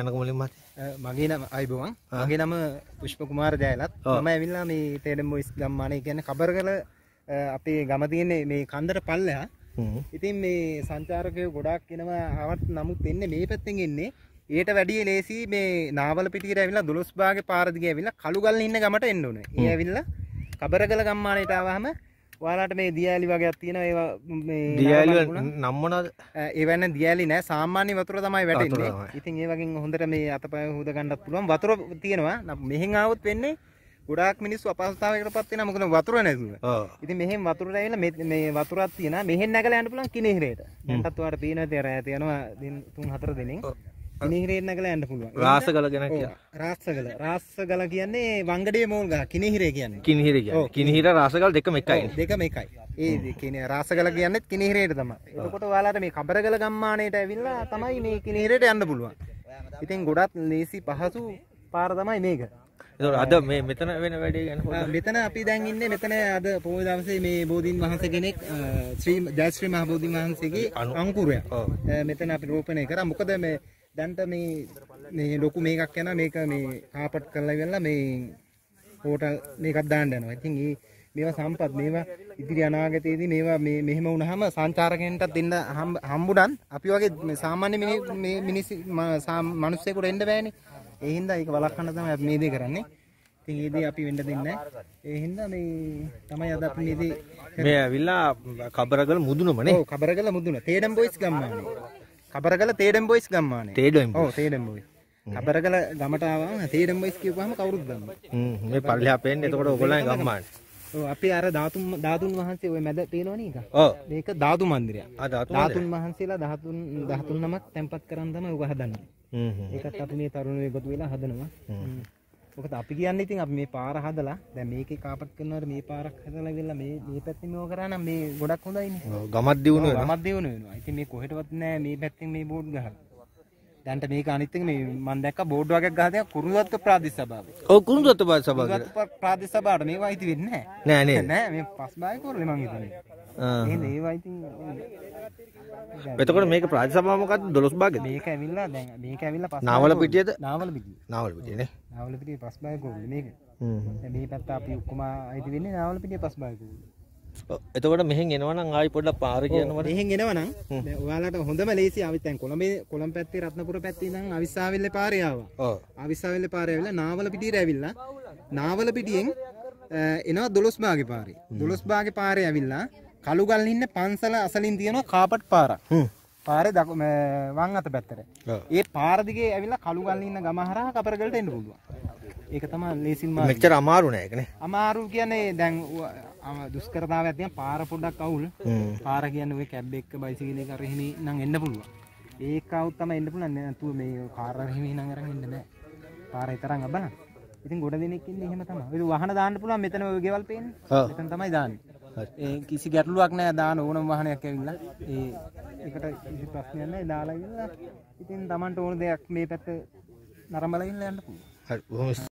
යනක මුලින් මත මගේ නම අයිබුවන් මගේ නම පුෂ්ප කුමාර ජයලත් මම ඇවිල්ලා මේ තේරම් බොයිස් ගම්මානය කියන්නේ කබරගල අපේ ගම තියෙන්නේ මේ කන්දර පල්ලෙහා ඉතින් මේ සංචාරකයෝ ගොඩාක් එනවා ආවත් නමුත් එන්නේ මේ පැත්තෙන් එන්නේ ඊට වැඩිය ලේසි මේ නාවල පිටියට ඇවිල්ලා දොළොස් භාගේ පාරදිගේ ඇවිල්ලා කළුගල්ල ඉන්න ගමට එන්න ඕනේ. ඒ ඇවිල්ලා කබරගල ගම්මානයට ආවහම වාලාට මේ දියලි වගේ තියෙන දියලි නම්මනද ඒවන්න දියලි නෑ සාමාන්‍ය වතුර තමයි වැටන්නේ ඉතින් ඒ වගේ හොඳට මේ අතපය හුද ගන්නත් පුළුවන් වතුර තියෙනවා මෙහෙන් ආවොත් වෙන්නේ ගොඩක් මිනිස්සු අපහසුතාවයකට පත් වෙනවා මොකද වතුර නැතුව. ඉතින් මෙහෙන් වතුර ඇවිල්ලා මේ වතුරක් තියෙනවා මෙහෙන් නැගලා යන්න පුළුවන් කිනේරේට. දැන්ටත් ඔයාලට පේනවා ඉතින් රෑ තියෙනවා 3 4 දිනෙන්. කිනිහිරේන්න කළ ඇන්න පුළුවන් රාස කල ගැන රාස්ස කල රාස්ස කල කියන්නේ වංගඩේ මෝල් ගහ කිනිහිරේ කියන්නේ කිනිහිර කිනිහිර රාසකල් දෙකම එකයි දෙකම එකයි ඒ කියන රාස කල කියන්නෙත් කිනිහිරේට තමයි එතකොට ඔයාලට මේ කබර කල ගම්මානයට ඇවිල්ලා තමයි මේ කිනිහිරේට යන්න පුළුවන් ඉතින් ගොඩක් ලේසි පහසු පාර තමයි මේක අද මේ මෙතන වෙන වැඩේ ගැන මෙතන අපි දැන් ඉන්නේ මෙතන අද පොය දවසේ මේ බෝධීන් වහන්සේ කෙනෙක් ශ්‍රී ජයශ්‍රී මහ බෝධීන් වහන්සේගේ අංකුරය මෙතන අපි රෝපණය කරා මොකද මේ දැන්ට මේ මේ ලොකු මේකක් යන මේක මේ කාපට් කරලා ඉවරලා මේ හෝටල් මේකක් දාන්න යනවා. ඉතින් ඒ මේවා සම්පත් මේවා ඉදිරි අනාගතයේදී මේවා මේ මෙහෙම වුණාම සංචාරකයන්ටත් දෙන්න හම්බුණන් අපි වගේ සාමාන්‍ය මේ මිනිස් මිනිස්සුෙකුට එන්න බෑනේ. ඒ හින්දා ඒක වළක්වන්න තමයි අපි මේ දේ කරන්නේ. ඉතින් ඒ දේ අපි වෙන්න දෙන්නේ නැහැ. ඒ හින්දා මේ තමයි අද අපි මේ දේ මේ ඇවිල්ලා කබරගල මුදුනමනේ. ඔව් කබරගල මුදුන. තේඩම් බොයිස් ගම්මානේ. කබරගල තේඩම් බොයිස් ගම්මානේ තේඩම් ඔව් තේඩම් බොයි කබරගල ගමට ආවම තේඩම් බොයිස් කියපුවාම කවුරුත් ගම්මා හ්ම් මේ පල්ලෙහා පේන්නේ එතකොට ඔයගොල්ලන් ගම්මානේ ඔව් අපි අර ධාතුන් ධාතුන් වහන්සේ ඔය මැද පේනවනේ එක ඔව් මේක ධාතු මන්දිරය ධාතුන් වහන්සේලා ධාතුන් ධාතුන් නමක් තැන්පත් කරන් තමයි ඔබ හදන්නේ හ්ම් හ්ම් ඒකත් අපි මේ තරුණයෝ එකතු වෙලා හදනවා මොකද අපි කියන්නේ ඉතින් අපි මේ පාර හදලා දැන් මේකේ කාපට් කරනවාට මේ පාරක් හදලා ගිහලා මේ මේ පැත්තෙන් මේව කරා නම් මේ ගොඩක් හොඳයිනේ. ගමක් දියුණු වෙනවා. ගමක් දියුණු වෙනවා. ඉතින් මේ කොහෙටවත් නෑ මේ පැත්තෙන් මේ බෝඩ් ගහලා. දැන්ට මේක අනිත් එක මේ මම දැක්ක බෝඩ් වගේක් ගහලා තියෙන කුරුඳුත්තු ප්‍රාදේශ සභාවේ. ඔව් කුරුඳුත්තු ප්‍රාදේශ සභාවේ. කුරුඳුත්තු ප්‍රාදේශ සභාවට මේවා අයිති වෙන්නේ නෑ. නෑ නේද? නෑ මේ පස් බායි කරලා මං හිතන්නේ. එහෙනම් ඒවා ඉතින් එතකොට මේක ප්‍රාදේශ සභාව මොකද්ද 12 භාගද මේක ඇවිල්ලා දැන් මේක ඇවිල්ලා පස් නාවල පිටියද නාවල පිටිය නාවල පිටිය නේ නාවල පිටිය පස් භාග ගෝල් මේක හ්ම් දැන් මේ පැත්ත අපි ඔක්කොම අයිති වෙන්නේ නාවල පිටිය පස් භාග ගෝල් එතකොට මෙහෙන් එනවනම් ආයි පොඩ්ඩක් පාර කියනවට මෙහෙන් එනවනම් ඔයාලට හොඳම ලේසි ආවිත් දැන් කොළඹේ කොළඹ පැත්තේ රත්නපුර පැත්තේ ඉඳන් අවිස්සාවිල්ලේ පාරේ ආවා ඔව් අවිස්සාවිල්ලේ පාරේ ආවිලා නාවල පිටියට ඇවිල්ලා නාවල පිටියෙන් එනවා දොළොස් භාගේ පාරේ දොළොස් භාගේ පාරේ ඇවිල්ලා කළුගල් ඉන්න පන්සල අසලින් තියෙනවා කාපට් පාරක් පාරේ දකු වං අත පැත්තට ඒ පාරදිගේ ඇවිල්ලා කළුගල් ඉන්න ගමහරා කපරගලට එන්න පුළුවන් ඒක තමයි ලේසින් මා මෙච්චර අමාරු නෑ ඒකනේ අමාරු කියන්නේ දැන් දුෂ්කරතාවයක් තියෙන පාර පොඩ්ඩක් අවුල් පාර කියන්නේ ඔය කැබ් එක බයිසිකල් එක අරගෙන නම් එන්න පුළුවන් ඒක අවුත් තමයි එන්න පුළුවන් නැතුව මේ කාර් අරගෙන නම් අරන් එන්න බෑ පාර ඒ තරම් අබලන් ඉතින් ගොඩ දෙනෙක් ඉන්නේ එහෙම තමයි. ඒක වහන දාන්න පුළුවන් මෙතන ඔය ගෙවල් පේන්නේ. මෙතන තමයි දාන්නේ. ඒ කිසි ගැටලුවක් නෑ දාන ඕන වාහනයක් ඇවිල්ලා ඒ එකට කිසි ප්‍රශ්නයක් නෑ දාලා ඉතින් Tamanට ඕන දෙයක් මේ පැත්ත නරඹලා ඉන්න යන්න පුළුවන් හරි